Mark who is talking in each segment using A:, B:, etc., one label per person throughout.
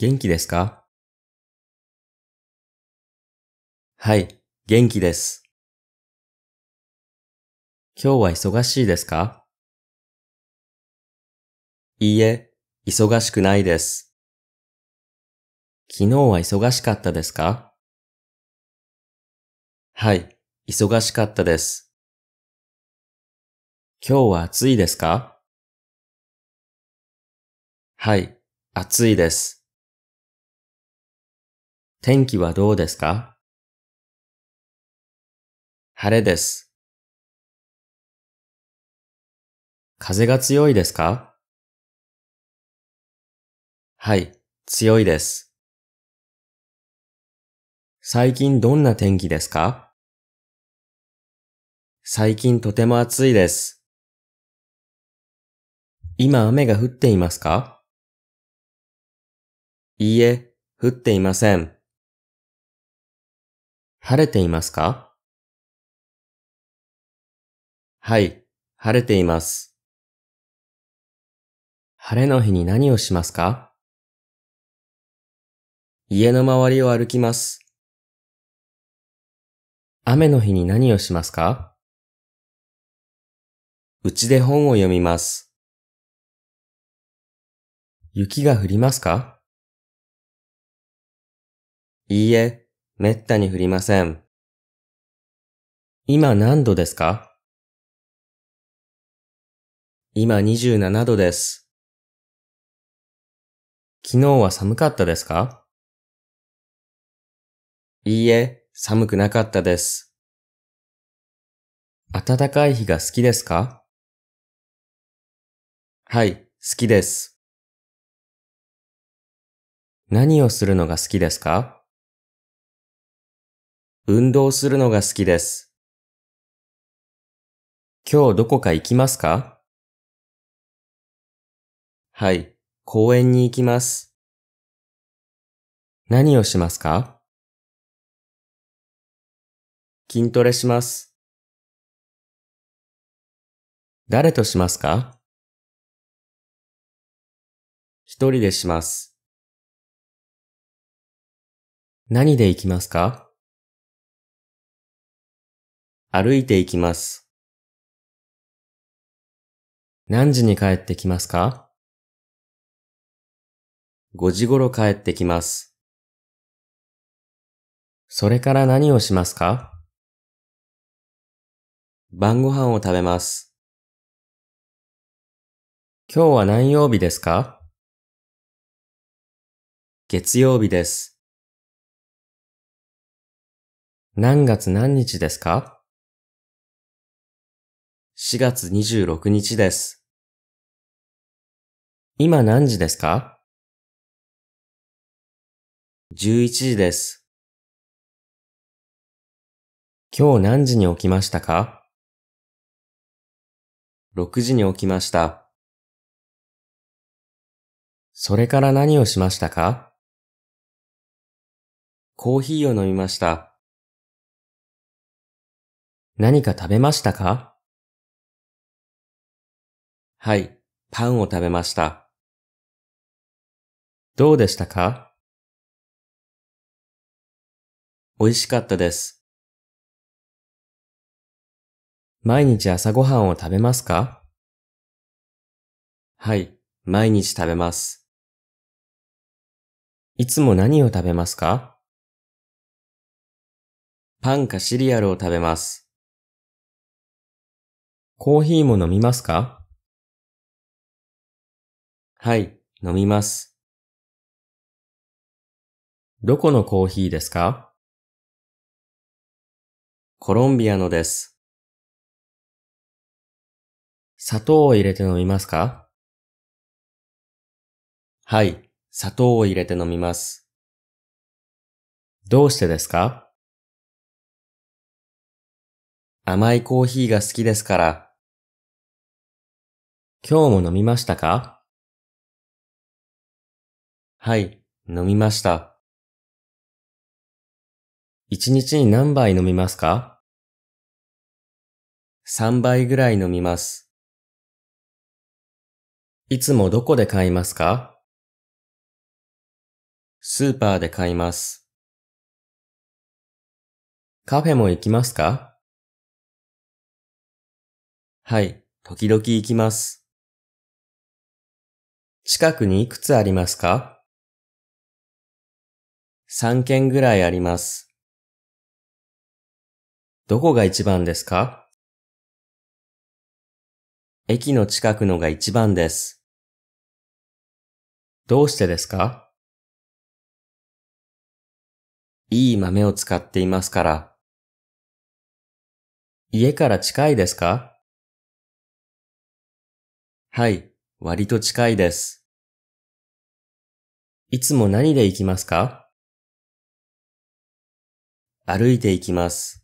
A: 元気ですかはい、元気です。今日は忙しいですかいいえ、忙しくないです。昨日は忙しかったですかはい、忙しかったです。今日は暑いですかはい、暑いです。天気はどうですか晴れです。風が強いですかはい、強いです。最近どんな天気ですか最近とても暑いです。今雨が降っていますかいいえ、降っていません。晴れていますかはい、晴れています。晴れの日に何をしますか家の周りを歩きます。雨の日に何をしますかうちで本を読みます。雪が降りますかいいえ、めったに降りません。今何度ですか今27度です。昨日は寒かったですかいいえ、寒くなかったです。暖かい日が好きですかはい、好きです。何をするのが好きですか運動するのが好きです。今日どこか行きますかはい、公園に行きます。何をしますか筋トレします。誰としますか一人でします。何で行きますか歩いていきます。何時に帰ってきますか ?5 時頃帰ってきます。それから何をしますか晩ご飯を食べます。今日は何曜日ですか月曜日です。何月何日ですか4月26日です。今何時ですか ?11 時です。今日何時に起きましたか ?6 時に起きました。それから何をしましたかコーヒーを飲みました。何か食べましたかはい、パンを食べました。どうでしたか美味しかったです。毎日朝ごはんを食べますかはい、毎日食べます。いつも何を食べますかパンかシリアルを食べます。コーヒーも飲みますかはい、飲みます。どこのコーヒーですかコロンビアのです。砂糖を入れて飲みますかはい、砂糖を入れて飲みます。どうしてですか甘いコーヒーが好きですから。今日も飲みましたかはい、飲みました。一日に何杯飲みますか ?3 杯ぐらい飲みます。いつもどこで買いますかスーパーで買います。カフェも行きますかはい、時々行きます。近くにいくつありますか3件ぐらいあります。どこが一番ですか駅の近くのが一番です。どうしてですかいい豆を使っていますから。家から近いですかはい、割と近いです。いつも何で行きますか歩いていきます。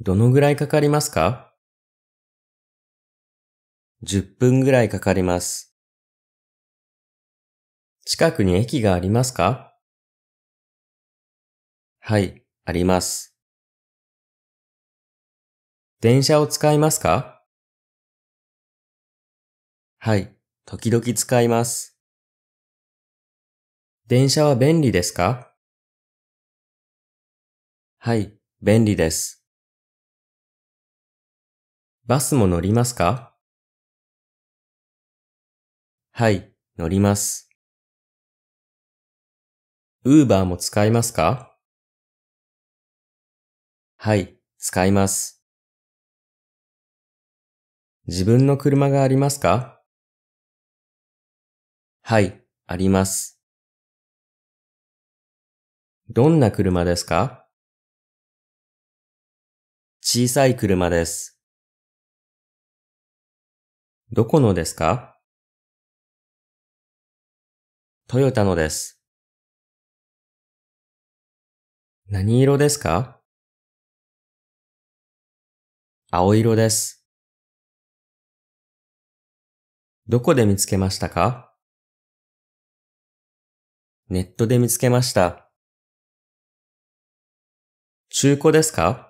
A: どのぐらいかかりますか ?10 分ぐらいかかります。近くに駅がありますかはい、あります。電車を使いますかはい、時々使います。電車は便利ですかはい、便利です。バスも乗りますかはい、乗ります。ウーバーも使いますかはい、使います。自分の車がありますかはい、あります。どんな車ですか小さい車です。どこのですかトヨタのです。何色ですか青色です。どこで見つけましたかネットで見つけました。中古ですか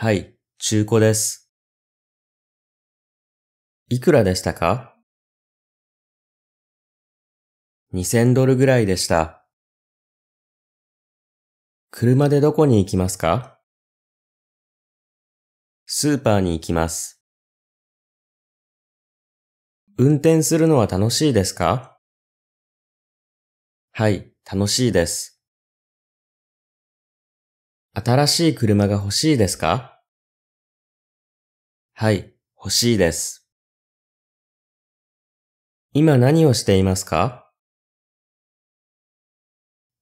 A: はい、中古です。いくらでしたか ?2000 ドルぐらいでした。車でどこに行きますかスーパーに行きます。運転するのは楽しいですかはい、楽しいです。新しい車が欲しいですかはい、欲しいです。今何をしていますか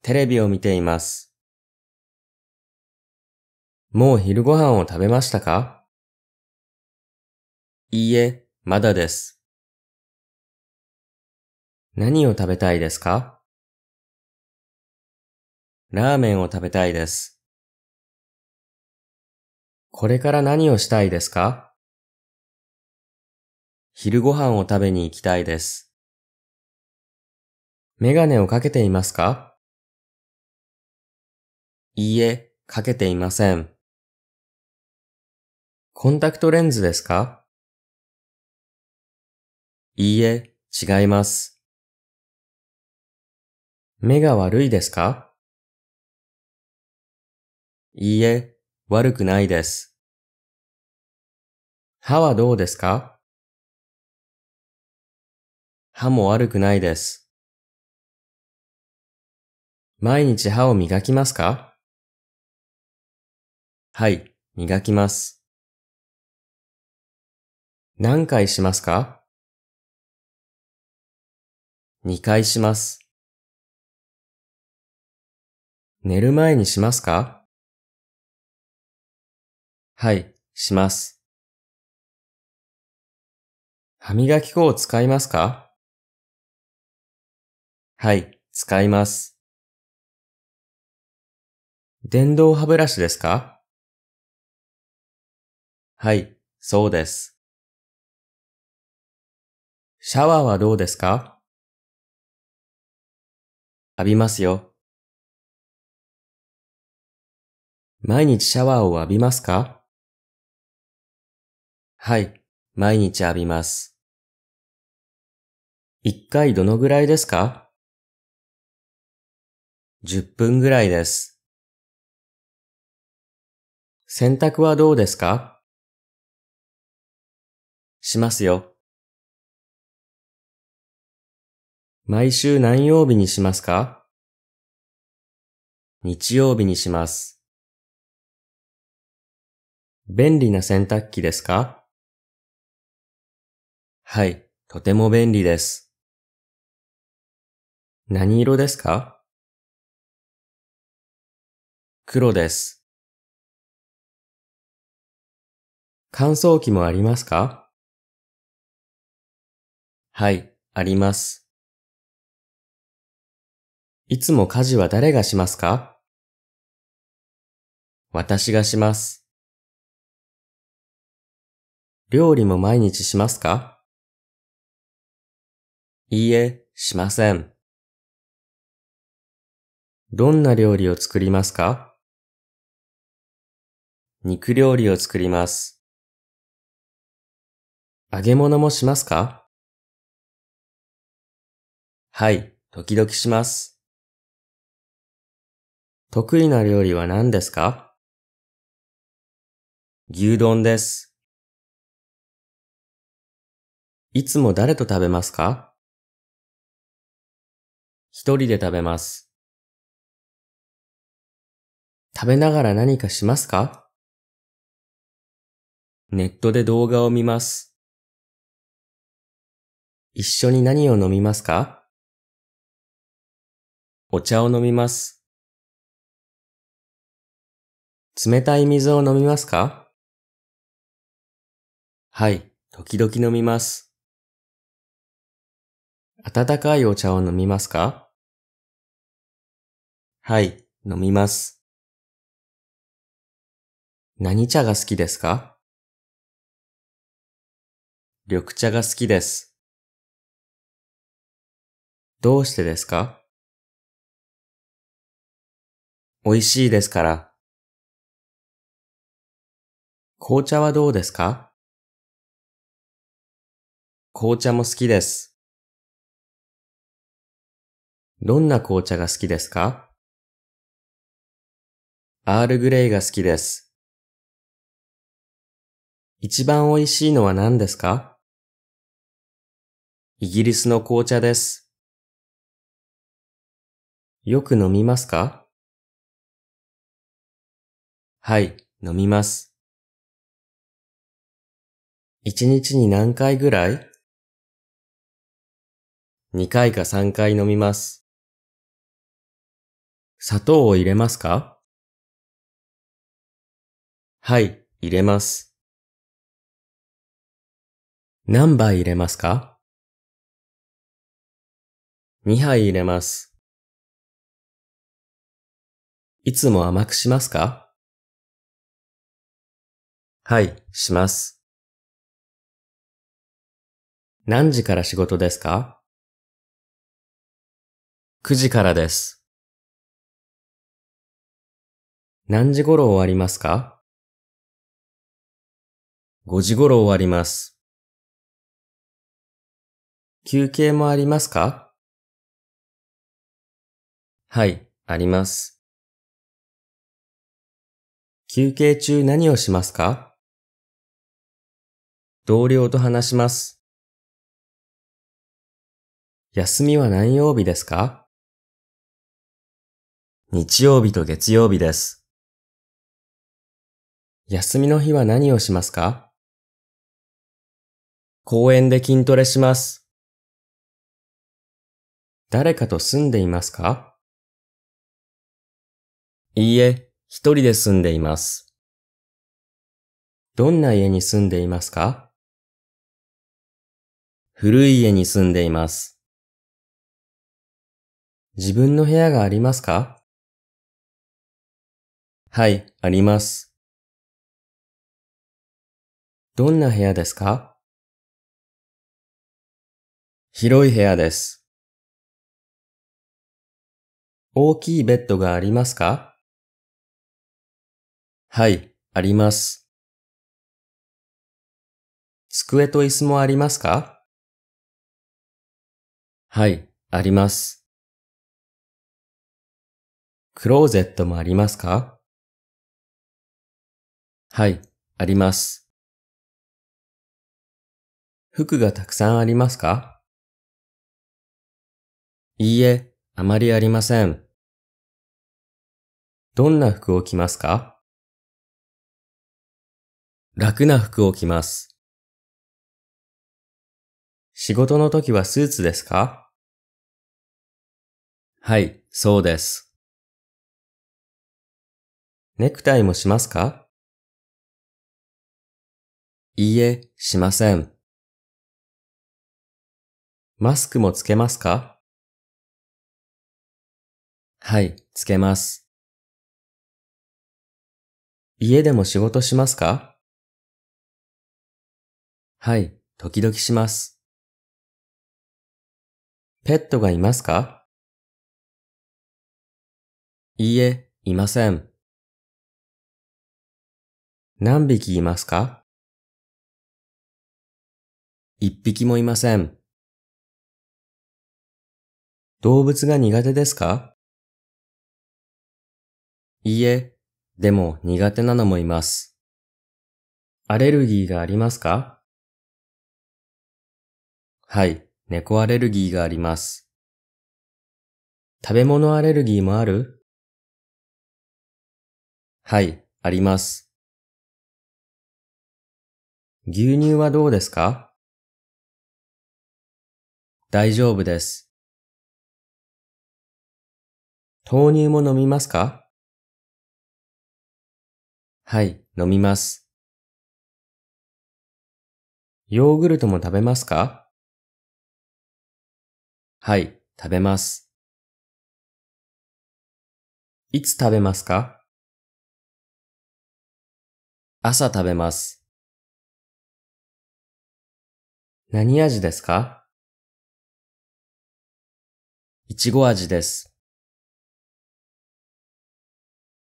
A: テレビを見ています。もう昼ご飯を食べましたかいいえ、まだです。何を食べたいですかラーメンを食べたいです。これから何をしたいですか昼ご飯を食べに行きたいです。メガネをかけていますかいいえ、かけていません。コンタクトレンズですかいいえ、違います。目が悪いですかいいえ、悪くないです。歯はどうですか歯も悪くないです。毎日歯を磨きますかはい、磨きます。何回しますか ?2 回します。寝る前にしますかはい、します。歯磨き粉を使いますかはい、使います。電動歯ブラシですかはい、そうです。シャワーはどうですか浴びますよ。毎日シャワーを浴びますかはい、毎日浴びます。一回どのぐらいですか ?10 分ぐらいです。洗濯はどうですかしますよ。毎週何曜日にしますか日曜日にします。便利な洗濯機ですかはい、とても便利です。何色ですか黒です。乾燥機もありますかはい、あります。いつも家事は誰がしますか私がします。料理も毎日しますかいいえ、しません。どんな料理を作りますか肉料理を作ります。揚げ物もしますかはい、時々します。得意な料理は何ですか牛丼です。いつも誰と食べますか一人で食べます。食べながら何かしますかネットで動画を見ます。一緒に何を飲みますかお茶を飲みます。冷たい水を飲みますかはい、時々飲みます。温かいお茶を飲みますかはい、飲みます。何茶が好きですか緑茶が好きです。どうしてですか美味しいですから。紅茶はどうですか紅茶も好きです。どんな紅茶が好きですかアールグレイが好きです。一番美味しいのは何ですかイギリスの紅茶です。よく飲みますかはい、飲みます。一日に何回ぐらい二回か三回飲みます。砂糖を入れますかはい、入れます。何杯入れますか ?2 杯入れます。いつも甘くしますかはい、します。何時から仕事ですか ?9 時からです。何時頃終わりますか5時頃終わります。休憩もありますかはい、あります。休憩中何をしますか同僚と話します。休みは何曜日ですか日曜日と月曜日です。休みの日は何をしますか公園で筋トレします。誰かと住んでいますかいいえ、一人で住んでいます。どんな家に住んでいますか古い家に住んでいます。自分の部屋がありますかはい、あります。どんな部屋ですか広い部屋です。大きいベッドがありますかはい、あります。机と椅子もありますかはい、あります。クローゼットもありますかはい、あります。服がたくさんありますかいいえ、あまりありません。どんな服を着ますか楽な服を着ます。仕事の時はスーツですかはい、そうです。ネクタイもしますかいいえ、しません。マスクもつけますかはい、つけます。家でも仕事しますかはい、時々します。ペットがいますかいいえ、いません。何匹いますか一匹もいません。動物が苦手ですかいいえ、でも苦手なのもいます。アレルギーがありますかはい、猫アレルギーがあります。食べ物アレルギーもあるはい、あります。牛乳はどうですか大丈夫です。豆乳も飲みますかはい、飲みます。ヨーグルトも食べますかはい、食べます。いつ食べますか朝食べます。何味ですかいちご味です。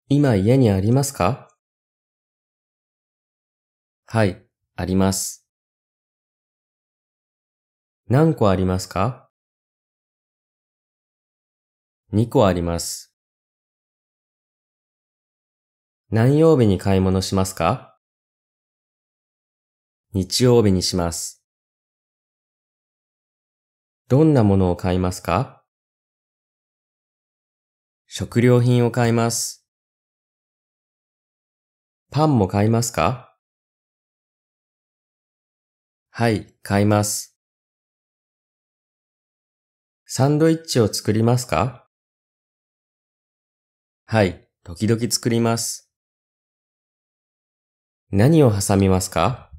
A: 今家にありますかはい、あります。何個ありますか ?2 個あります。何曜日に買い物しますか日曜日にします。どんなものを買いますか食料品を買います。パンも買いますかはい、買います。サンドイッチを作りますかはい、時々作ります。何を挟みますか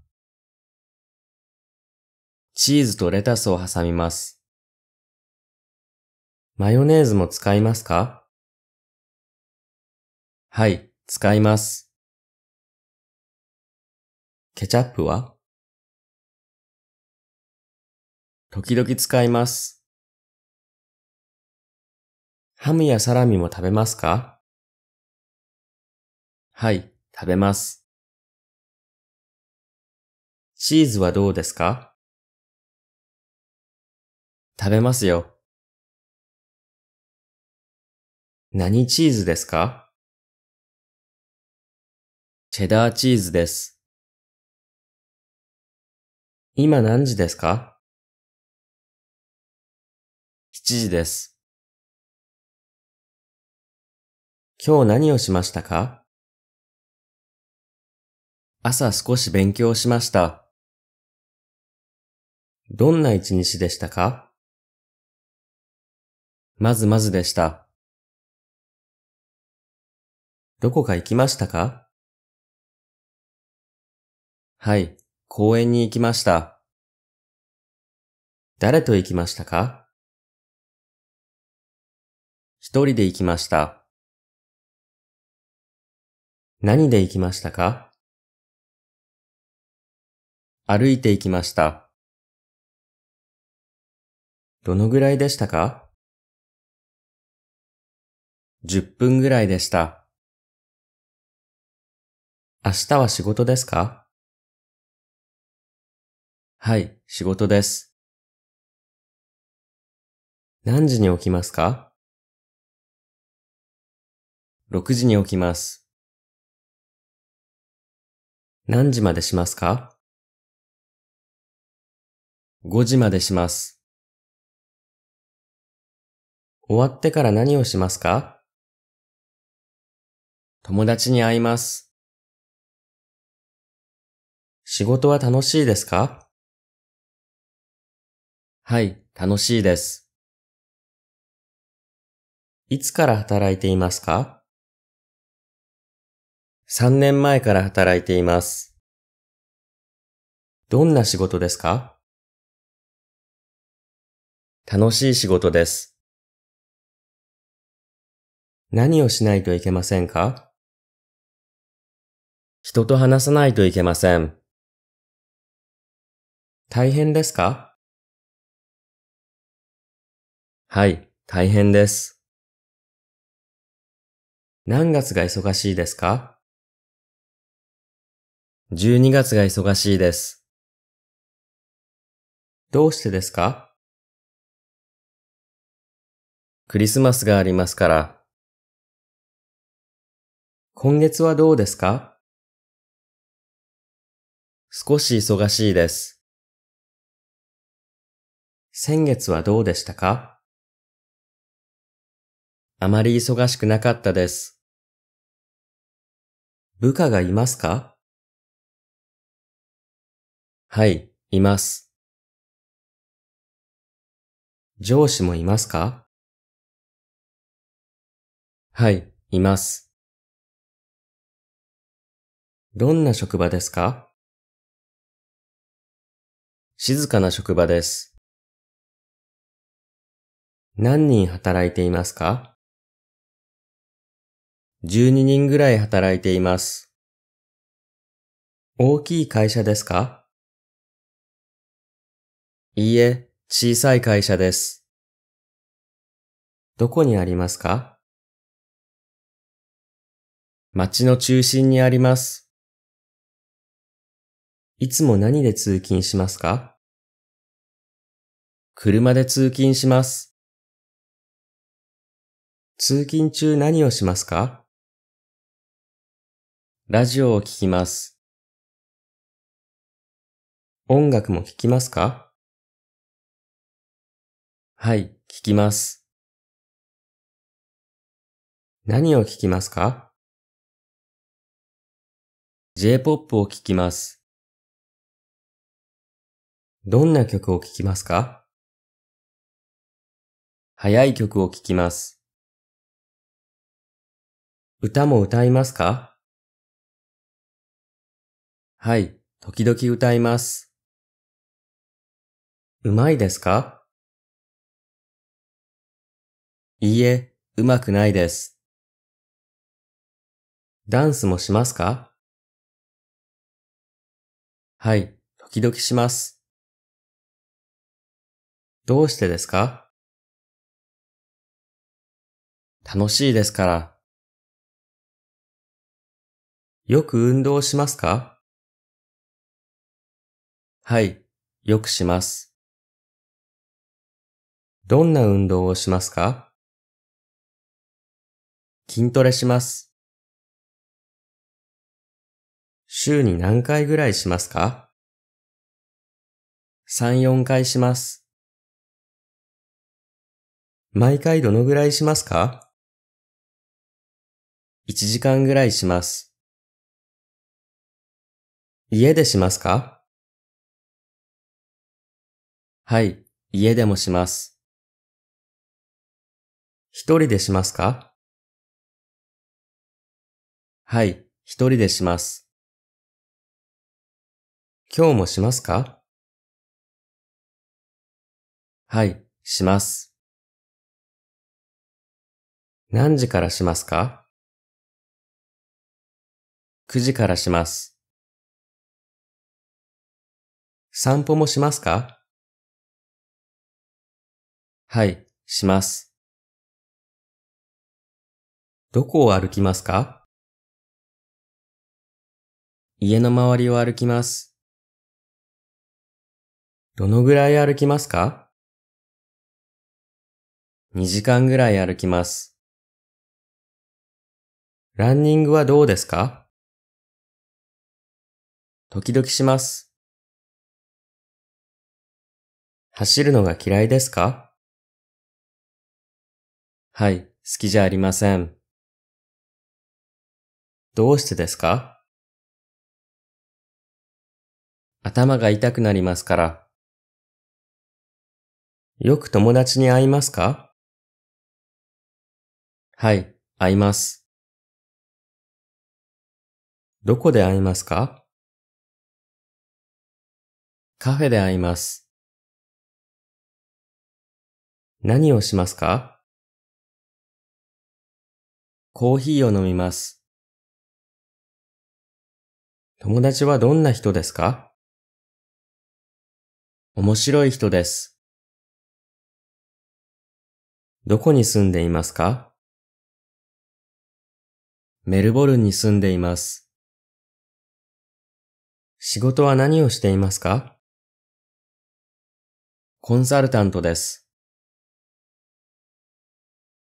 A: チーズとレタスを挟みます。マヨネーズも使いますかはい、使います。ケチャップは時々使います。ハムやサラミも食べますかはい、食べます。チーズはどうですか食べますよ。何チーズですかチェダーチーズです。今何時ですか時です。今日何をしましたか朝少し勉強しました。どんな一日でしたかまずまずでした。どこか行きましたかはい、公園に行きました。誰と行きましたか一人で行きました。何で行きましたか歩いて行きました。どのぐらいでしたか ?10 分ぐらいでした。明日は仕事ですかはい、仕事です。何時に起きますか6時に起きます。何時までしますか ?5 時までします。終わってから何をしますか友達に会います。仕事は楽しいですかはい、楽しいです。いつから働いていますか3年前から働いています。どんな仕事ですか楽しい仕事です。何をしないといけませんか人と話さないといけません。大変ですかはい、大変です。何月が忙しいですか12月が忙しいです。どうしてですかクリスマスがありますから。今月はどうですか少し忙しいです。先月はどうでしたかあまり忙しくなかったです。部下がいますかはい、います。上司もいますかはい、います。どんな職場ですか静かな職場です。何人働いていますか ?12 人ぐらい働いています。大きい会社ですかいいえ、小さい会社です。どこにありますか町の中心にあります。いつも何で通勤しますか車で通勤します。通勤中何をしますかラジオを聴きます。音楽も聴きますかはい、聞きます。何を聞きますか ?J-POP を聞きます。どんな曲を聴きますか早い曲を聴きます。歌も歌いますかはい、時々歌います。うまいですかいいえ、うまくないです。ダンスもしますかはい、時々します。どうしてですか楽しいですから。よく運動しますかはい、よくします。どんな運動をしますか筋トレします。週に何回ぐらいしますか ?3、4回します。毎回どのぐらいしますか ?1 時間ぐらいします。家でしますかはい、家でもします。一人でしますかはい、一人でします。今日もしますかはい、します。何時からしますか ?9 時からします。散歩もしますかはい、します。どこを歩きますか家の周りを歩きます。どのぐらい歩きますか ?2 時間ぐらい歩きます。ランニングはどうですか時々します。走るのが嫌いですかはい、好きじゃありません。どうしてですか頭が痛くなりますから。よく友達に会いますかはい、会います。どこで会いますかカフェで会います。何をしますかコーヒーを飲みます。友達はどんな人ですか面白い人です。どこに住んでいますかメルボルンに住んでいます。仕事は何をしていますかコンサルタントです。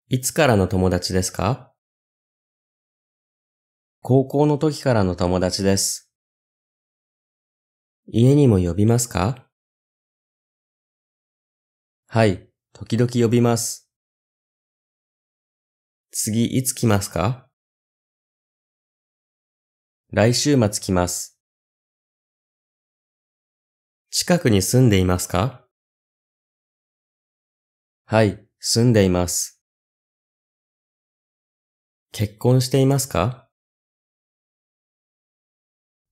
A: いつからの友達ですか高校の時からの友達です。家にも呼びますかはい、時々呼びます。次いつ来ますか来週末来ます。近くに住んでいますかはい、住んでいます。結婚していますか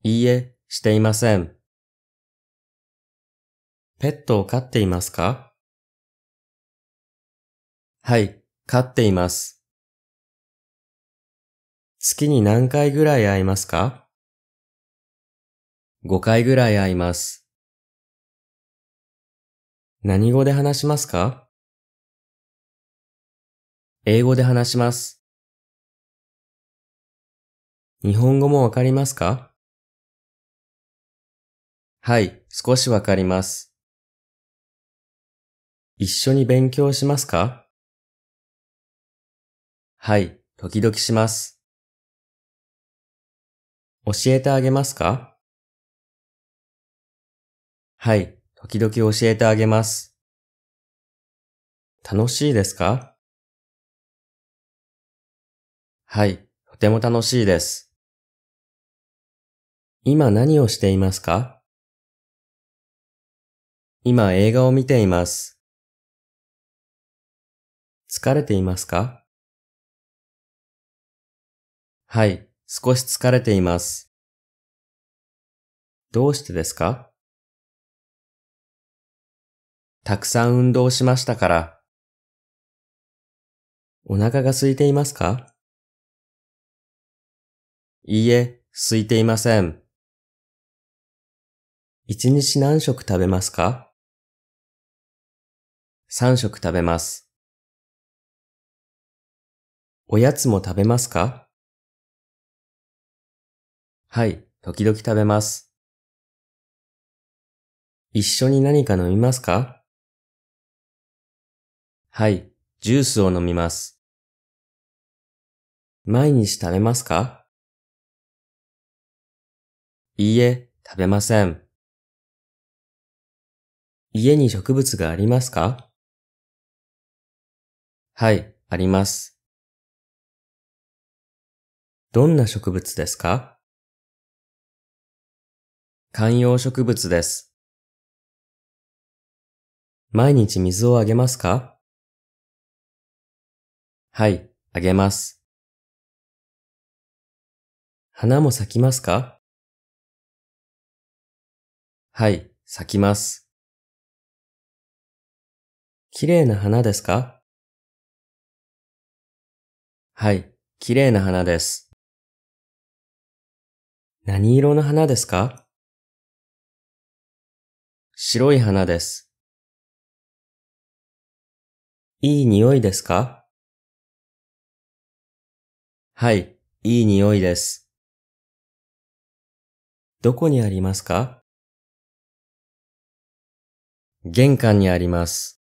A: いいえ、していません。ペットを飼っていますかはい、飼っています。月に何回ぐらい会いますか ?5 回ぐらい会います。何語で話しますか英語で話します。日本語もわかりますかはい、少しわかります。一緒に勉強しますかはい、時々します。教えてあげますかはい、時々教えてあげます。楽しいですかはい、とても楽しいです。今何をしていますか今映画を見ています。疲れていますかはい、少し疲れています。どうしてですかたくさん運動しましたから。お腹が空いていますかいいえ、空いていません。一日何食食べますか三食食べます。おやつも食べますかはい、時々食べます。一緒に何か飲みますかはい、ジュースを飲みます。毎日食べますかいいえ、食べません。家に植物がありますかはい、あります。どんな植物ですか観葉植物です。毎日水をあげますかはい、あげます。花も咲きますかはい、咲きます。綺麗な花ですかはい、綺麗な花です。何色の花ですか白い花です。いい匂いですかはい、いい匂いです。どこにありますか玄関にあります。